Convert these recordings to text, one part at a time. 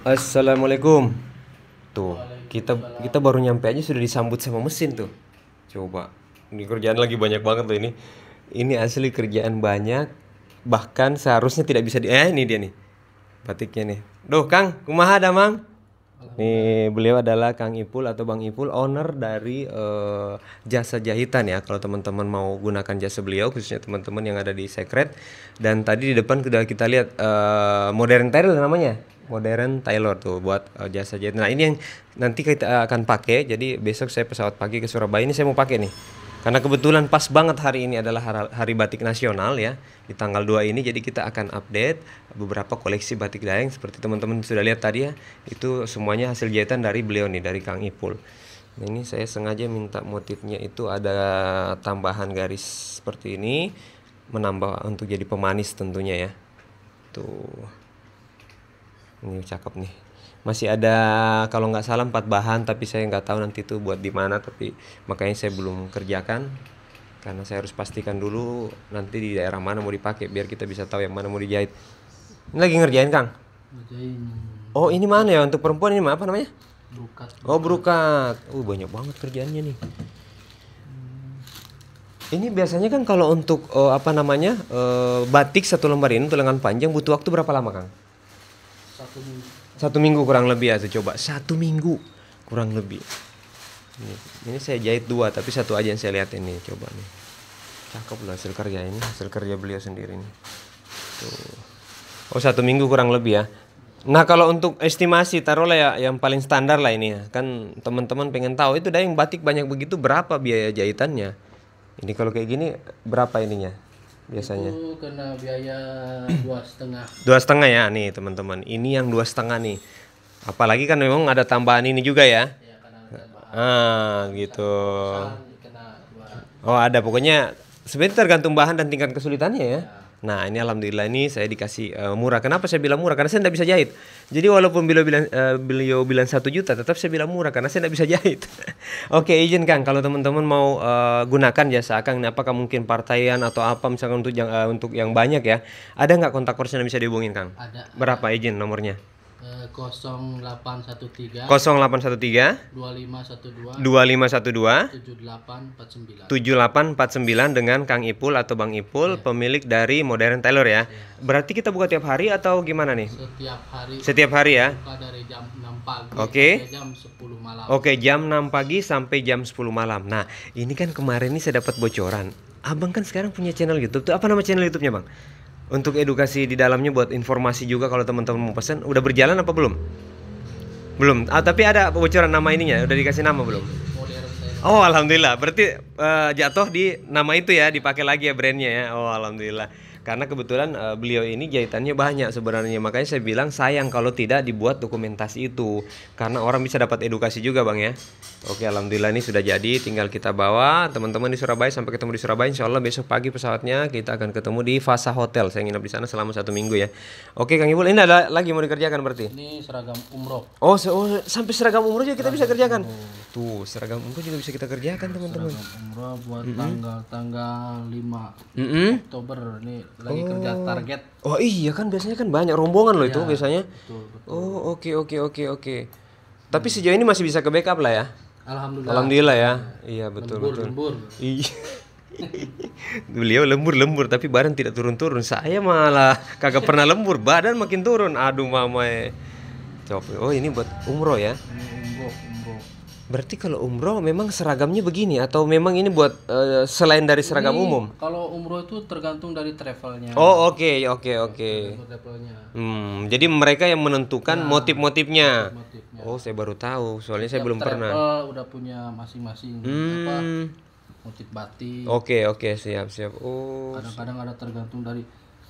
Assalamualaikum. Tuh, kita kita baru nyampe aja sudah disambut sama mesin tuh. Coba. Ini kerjaan lagi banyak banget loh ini. Ini asli kerjaan banyak. Bahkan seharusnya tidak bisa di eh ini dia nih. Batiknya nih. Duh, Kang, kumaha ada, Mang? Nih, beliau adalah Kang Ipul atau Bang Ipul, owner dari uh, jasa jahitan ya. Kalau teman-teman mau gunakan jasa beliau, khususnya teman-teman yang ada di Secret. Dan tadi di depan sudah kita lihat uh, Modern Tail namanya modern Taylor tuh buat uh, jasa jahit. Nah ini yang nanti kita akan pakai. Jadi besok saya pesawat pagi ke Surabaya ini saya mau pakai nih. Karena kebetulan pas banget hari ini adalah hari, hari batik nasional ya di tanggal 2 ini jadi kita akan update beberapa koleksi batik Dayang seperti teman-teman sudah lihat tadi ya itu semuanya hasil jahitan dari beliau nih dari Kang Ipul. Nah, ini saya sengaja minta motifnya itu ada tambahan garis seperti ini menambah untuk jadi pemanis tentunya ya. Tuh ini cakep nih masih ada kalau nggak salah empat bahan tapi saya nggak tahu nanti itu buat di mana tapi makanya saya belum kerjakan karena saya harus pastikan dulu nanti di daerah mana mau dipakai biar kita bisa tahu yang mana mau dijahit ini lagi ngerjain kang ngerjain oh ini mana ya untuk perempuan ini apa namanya brukat, brukat. oh brukat uh banyak banget kerjaannya nih ini biasanya kan kalau untuk uh, apa namanya uh, batik satu lembar ini untuk lengan panjang butuh waktu berapa lama kang satu minggu. kurang lebih ya coba. Satu minggu kurang lebih. Ini, ini saya jahit dua tapi satu aja yang saya lihat ini coba nih. Cakep loh hasil kerja ini, hasil kerja beliau sendiri nih. Tuh. Oh satu minggu kurang lebih ya. Nah kalau untuk estimasi taruhlah ya yang paling standar lah ini ya kan teman-teman pengen tahu itu yang batik banyak begitu berapa biaya jahitannya? Ini kalau kayak gini berapa ininya? biasanya itu kena biaya dua setengah dua setengah ya nih teman-teman ini yang dua setengah nih apalagi kan memang ada tambahan ini juga ya, ya ah gitu oh ada pokoknya sebenarnya tergantung bahan dan tingkat kesulitannya ya, ya Nah ini alhamdulillah ini saya dikasih uh, murah. Kenapa saya bilang murah? Karena saya tidak bisa jahit. Jadi walaupun beliau bilang uh, beliau bilang satu juta, tetap saya bilang murah karena saya tidak bisa jahit. Oke izin Kang, kalau teman-teman mau uh, gunakan jasa Kang, ini apakah mungkin partaian atau apa misalkan untuk yang uh, untuk yang banyak ya, ada nggak kontak person yang bisa dihubungin Kang? Ada. Berapa izin nomornya? 0813 0813 2512 2512 7849 7849 dengan Kang Ipul atau Bang Ipul ya. pemilik dari Modern Tailor ya. ya. Berarti kita buka tiap hari atau gimana nih? Setiap hari. Setiap hari ya. Buka dari jam 6 pagi okay. sampai jam 10 malam. Oke, okay, jam 6 pagi sampai jam 10 malam. Nah, ini kan kemarin ini saya dapat bocoran. Abang kan sekarang punya channel YouTube tuh apa nama channel YouTube-nya, Bang? untuk edukasi di dalamnya buat informasi juga kalau teman-teman mau pesan udah berjalan apa belum belum ah, tapi ada bocoran nama ininya udah dikasih nama belum oh alhamdulillah berarti uh, jatuh di nama itu ya dipakai lagi ya brandnya ya oh alhamdulillah karena kebetulan uh, beliau ini jahitannya banyak sebenarnya makanya saya bilang sayang kalau tidak dibuat dokumentasi itu karena orang bisa dapat edukasi juga bang ya oke alhamdulillah ini sudah jadi tinggal kita bawa teman-teman di Surabaya sampai ketemu di Surabaya insya Allah besok pagi pesawatnya kita akan ketemu di Fasa Hotel saya nginap di sana selama satu minggu ya oke Kang Ibu ini ada lagi mau dikerjakan berarti ini seragam umroh oh, oh sampai seragam umroh juga kita seragam bisa kerjakan umroh. tuh seragam umroh juga bisa kita kerjakan teman-teman seragam umroh buat mm -hmm. tanggal tanggal 5 mm -hmm. Oktober ini lagi oh. kerja target. Oh iya kan biasanya kan banyak rombongan loh ya, itu iya, biasanya. Betul, betul. Oh oke okay, oke okay, oke okay, oke. Hmm. Tapi sejauh ini masih bisa ke backup lah ya. Alhamdulillah. Alhamdulillah ya. Iya, iya betul lembur, betul. Lembur. Iya. Beliau lembur-lembur tapi badan tidak turun-turun. Saya malah kagak pernah lembur, badan makin turun. Aduh mamae. Coba oh ini buat umroh ya. Umroh, umroh. Berarti kalau umroh memang seragamnya begini atau memang ini buat uh, selain dari seragam ini, umum? Kalau umroh itu tergantung dari travelnya. Oh oke okay, oke okay, oke. Okay. Hmm jadi mereka yang menentukan nah, motif-motifnya. motifnya. Oh saya baru tahu soalnya Setiap saya belum travel pernah. udah punya masing-masing hmm. apa motif batik. Oke okay, oke okay, siap siap. Oh. Kadang-kadang ada tergantung dari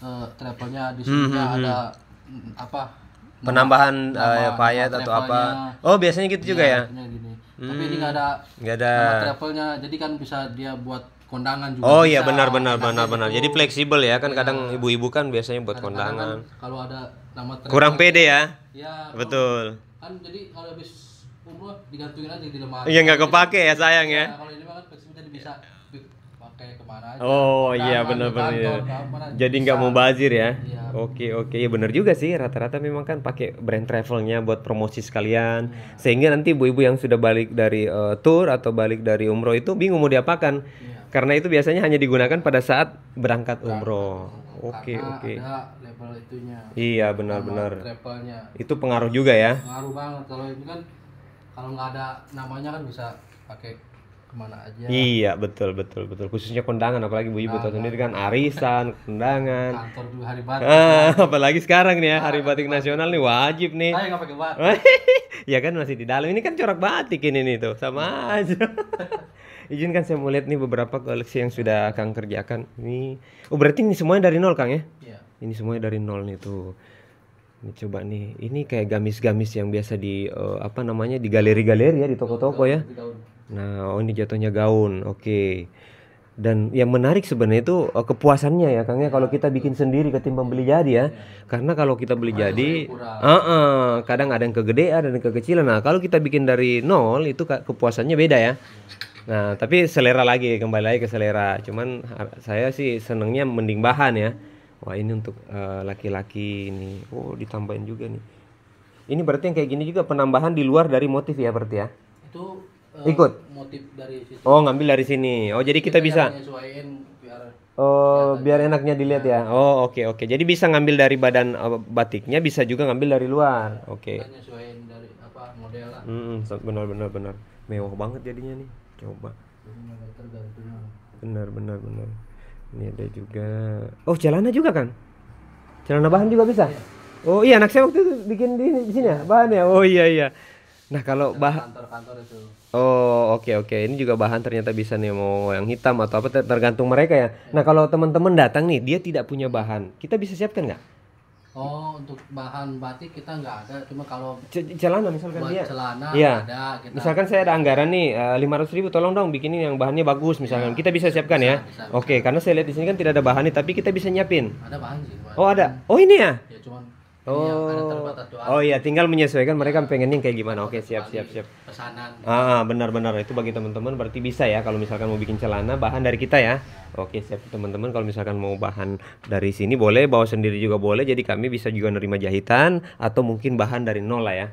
uh, travelnya di hmm, sini hmm, ada hmm. apa Hmm. penambahan uh, payet atau apa oh biasanya gitu iya, juga ya gini. Hmm, tapi ini nggak ada nggak ada travelnya jadi kan bisa dia buat kondangan juga oh iya benar benar benar benar gitu. jadi fleksibel ya kan ya. kadang ibu-ibu kan biasanya buat kadang kondangan kan, kalau ada nama travel, kurang pede ya ya betul kan jadi kalau habis umroh digantungin aja di lemari iya nggak kepake ya sayang ya, ya kalau ini kan fleksibel jadi bisa aja oh iya benar-benar ya. jadi nggak mau bazir ya iya. Oke oke ya bener juga sih rata-rata memang kan pakai brand travelnya buat promosi sekalian ya. sehingga nanti ibu-ibu yang sudah balik dari uh, tour atau balik dari umroh itu bingung mau diapakan ya. karena itu biasanya hanya digunakan pada saat berangkat umroh. Oke oke. level itunya. Iya benar-benar. Itu pengaruh juga ya. Pengaruh banget kalau itu kan kalau nggak ada namanya kan bisa pakai kemana aja iya betul betul betul khususnya kondangan apalagi bu ibu nah, tahu sendiri nah, kan nah. arisan kondangan kantor dulu hari batik ah, kan. apalagi sekarang nih ya nah, hari nah, batik, batik nasional nih wajib nih saya nggak pakai batik ya kan masih di dalam ini kan corak batik ini nih tuh sama aja izinkan saya mau lihat nih beberapa koleksi yang sudah kang kerjakan ini oh berarti ini semuanya dari nol kang ya, ya. ini semuanya dari nol nih tuh ini coba nih, ini kayak gamis-gamis yang biasa di uh, apa namanya di galeri-galeri ya di toko-toko ya. Nah, oh ini jatuhnya gaun. Oke. Okay. Dan yang menarik sebenarnya itu uh, kepuasannya ya, Kang ya kalau kita bikin sendiri ketimbang beli jadi ya. Karena kalau kita beli jadi, uh -uh, kadang ada yang kegedean, ada yang kekecilan. Nah, kalau kita bikin dari nol itu kepuasannya beda ya. Nah, tapi selera lagi kembali lagi ke selera. Cuman saya sih senengnya mending bahan ya wah ini untuk eh, laki-laki uh, ini oh ditambahin juga nih ini berarti yang kayak gini juga penambahan di luar dari motif ya berarti ya itu uh, ikut motif dari situ. oh ngambil dari sini oh jadi kita, kita bisa biar oh biar enaknya dilihat ya, nah. oh oke okay, oke okay. jadi bisa ngambil dari badan eh, batiknya bisa juga ngambil dari luar iya, oke okay. dari apa model -hmm, benar benar benar mewah banget jadinya nih coba benar benar benar ini ada juga oh celana juga kan celana bahan juga bisa oh iya anak saya waktu itu bikin di, di sini ya bahan ya oh iya iya nah kalau bahan oh oke okay, oke okay. ini juga bahan ternyata bisa nih mau yang hitam atau apa tergantung mereka ya nah kalau teman-teman datang nih dia tidak punya bahan kita bisa siapkan nggak Oh, untuk bahan batik kita nggak ada, cuma kalau celana misalkan dia. Celana ya. ada. Kita... Misalkan saya ada anggaran nih eh, lima ratus ribu, tolong dong bikinin yang bahannya bagus misalkan. Ya, kita bisa siapkan bisa, ya. Bisa, Oke, bisa. karena saya lihat di sini kan tidak ada bahannya, tapi kita bisa nyiapin. Ada bahan sih. Bahan. Oh ada. Oh ini ya? Ya cuman Iya, oh. Ya, oh iya, tinggal menyesuaikan mereka iya. pengen yang kayak gimana. Oke, siap siap siap. Pesanan. Ah, benar-benar ah, itu bagi teman-teman berarti bisa ya kalau misalkan mau bikin celana bahan dari kita ya. Oke, okay, siap teman-teman kalau misalkan mau bahan dari sini boleh, bawa sendiri juga boleh. Jadi kami bisa juga nerima jahitan atau mungkin bahan dari nol lah ya.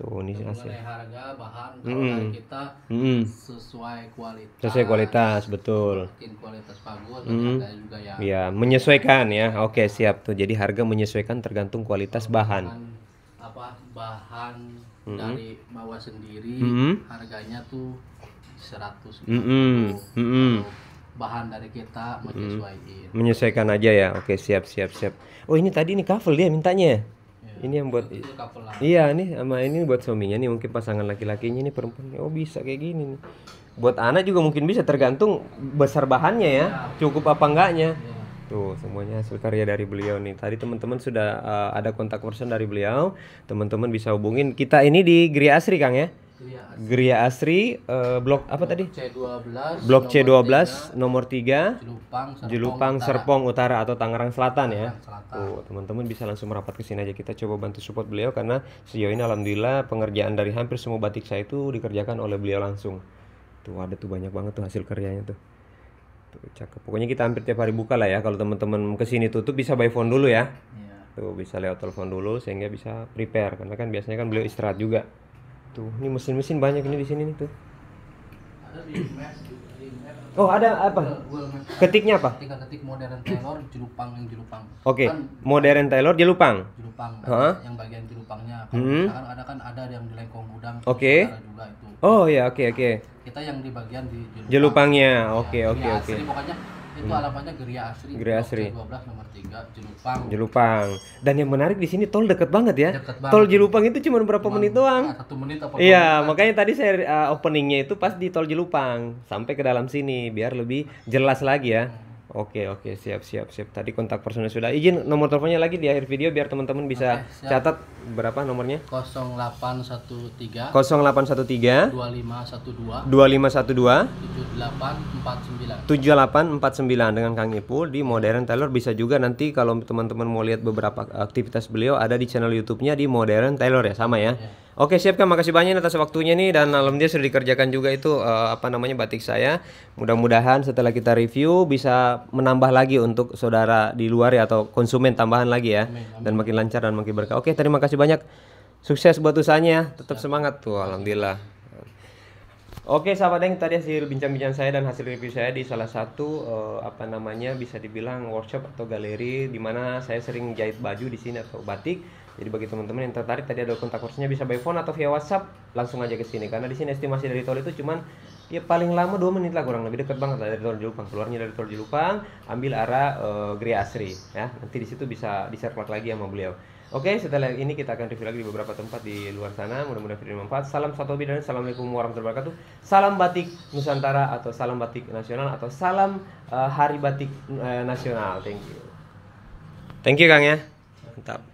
Tuh, gitu, ini hasil. harga bahan mm -hmm. kita mm -hmm. sesuai kualitas. Sesuai kualitas, betul. Makin kualitas bagus, mm -hmm. juga ya. Iya, menyesuaikan ya. Oke, siap tuh. Jadi harga menyesuaikan tergantung kualitas bahan. bahan apa bahan mm -hmm. dari bawah sendiri mm -hmm. harganya tuh 100 mm -hmm. Mm -hmm. bahan dari kita menyesuaikan. Mm -hmm. Menyesuaikan aja ya. Oke, siap siap siap. Oh, ini tadi nih kafel dia mintanya. Ya. Ini yang buat Iya nih sama ini buat suaminya nih mungkin pasangan laki-lakinya nih perempuan oh bisa kayak gini nih. Buat anak juga mungkin bisa tergantung besar bahannya ya, ya. cukup apa enggaknya. Ya. Tuh, semuanya hasil karya dari beliau nih. Tadi teman-teman sudah uh, ada kontak person dari beliau. Teman-teman bisa hubungin kita ini di Gria Asri Kang ya. Gria Asri, uh, blok apa tadi? C12. Blok C12 3, nomor 3 Jelupang Serpong, Jelupang, Serpong Utara. atau Tangerang Selatan ya. Tangerang ya. Selatan. Oh, teman-teman bisa langsung merapat ke sini aja kita coba bantu support beliau karena sejauh ini alhamdulillah pengerjaan dari hampir semua batik saya itu dikerjakan oleh beliau langsung. Tuh ada tuh banyak banget tuh hasil karyanya tuh. Tuh cakep. Pokoknya kita hampir tiap hari buka lah ya kalau teman-teman ke sini tutup bisa by phone dulu ya. Iya. Tuh bisa lewat telepon dulu sehingga bisa prepare karena kan biasanya kan beliau istirahat juga tuh ini mesin-mesin banyak ini di sini nih tuh Oh ada apa? Ketiknya apa? Ketika ketik modern Taylor jelupang yang jelupang. Oke. Okay. Kan, modern Taylor jelupang. Jelupang. Kan? Huh? Yang bagian jelupangnya. kan hmm. ada kan ada yang di lengkong gudang. Oke. Okay. Oh ya oke okay, oke. Okay. Kita yang di bagian di jelupang. jelupangnya. Iya, oke oke iya, oke. Pokoknya itu hmm. alamatnya Geria Asri. Geria Asri. 12 nomor 3 Jelupang. Jelupang. Dan yang menarik di sini tol deket banget ya. Deket banget. Tol Jelupang itu cuma berapa cuman menit doang? Satu menit apa? Iya, makanya tadi saya eh, openingnya itu pas di tol Jelupang sampai ke dalam sini biar lebih jelas lagi ya. Hmm. Oke oke siap siap siap. Tadi kontak personnya sudah. Izin nomor teleponnya lagi di akhir video biar teman-teman bisa okay, catat berapa nomornya? 0813 0813 2512 2512 7849 7849 dengan Kang Ipul di Modern Taylor bisa juga nanti kalau teman-teman mau lihat beberapa aktivitas beliau ada di channel YouTube-nya di Modern Taylor ya sama ya. Yeah. Oke siap kan makasih banyak atas waktunya nih dan alhamdulillah sudah dikerjakan juga itu uh, apa namanya batik saya. Mudah-mudahan setelah kita review bisa menambah lagi untuk saudara di luar ya atau konsumen tambahan lagi ya amin, amin. dan makin lancar dan makin berkah. Oke, terima kasih banyak. Sukses buat usahanya, tetap ya. semangat tuh alhamdulillah. Oke, sahabat yang tadi hasil bincang-bincang saya dan hasil review saya di salah satu uh, apa namanya bisa dibilang workshop atau galeri di mana saya sering jahit baju di sini atau batik. Jadi bagi teman-teman yang tertarik tadi ada kontak kursinya bisa by phone atau via WhatsApp langsung aja ke sini karena di sini estimasi dari tol itu cuman ya paling lama dua menit lah kurang lebih dekat banget lah dari Tol Jelupang keluarnya dari Tol Jelupang ambil arah uh, Gria Asri ya nanti di situ bisa share lagi sama beliau oke setelah ini kita akan review lagi di beberapa tempat di luar sana mudah-mudahan video ini bermanfaat salam satu bidan assalamualaikum warahmatullahi wabarakatuh salam batik Nusantara atau salam batik nasional atau salam uh, hari batik uh, nasional thank you thank you Kang ya mantap